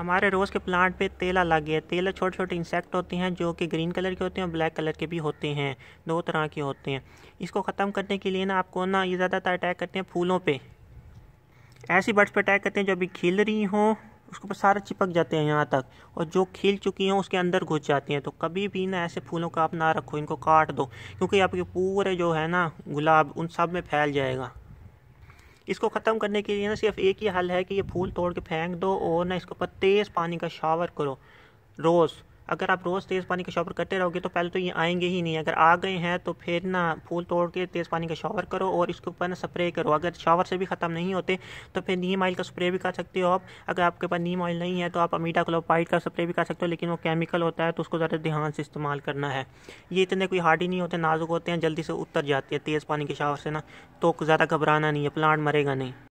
हमारे रोज़ के प्लांट पे तेला लग गया तेला छोटे छोटे इंसेक्ट होते हैं जो कि ग्रीन कलर के होते हैं और ब्लैक कलर के भी होते हैं दो तरह के होते हैं इसको ख़त्म करने के लिए ना आपको ना ये ज़्यादातर अटैक करते हैं फूलों पे ऐसी बर्ड्स पे अटैक करते हैं जो अभी खिल रही हों उसके ऊपर सारे चिपक जाते हैं यहाँ तक और जो खिल चुकी हैं उसके अंदर घुस जाती हैं तो कभी भी ना ऐसे फूलों का आप ना रखो इनको काट दो क्योंकि आपके पूरे जो है ना गुलाब उन सब में फैल जाएगा इसको ख़त्म करने के लिए ना सिर्फ एक ही हल है कि ये फूल तोड़ के फेंक दो और ना इसके ऊपर तेज़ पानी का शावर करो रोज़ अगर आप रोज़ तेज़ पानी का शॉवर करते रहोगे तो पहले तो ये आएंगे ही नहीं अगर आ गए हैं तो फिर ना फूल तोड़ के तेज़ पानी का शॉवर करो और इसके ऊपर ना स्प्रे करो अगर शॉवर से भी ख़त्म नहीं होते तो फिर नीम ऑयल का स्प्रे भी कर सकते हो आप अगर आपके पास नीम ऑयल नहीं है तो आप अमीटा क्लोपाइड का स्प्रे भी कर सकते हो लेकिन वो केमिकल होता है तो उसको ज़्यादा ध्यान से इस्तेमाल करना है ये इतने कोई हार्ड ही नहीं होते नाजुक होते हैं जल्दी से उतर जाते हैं तेज़ पानी के शावर से ना तो ज़्यादा घबराना नहीं है प्लांट मरेगा नहीं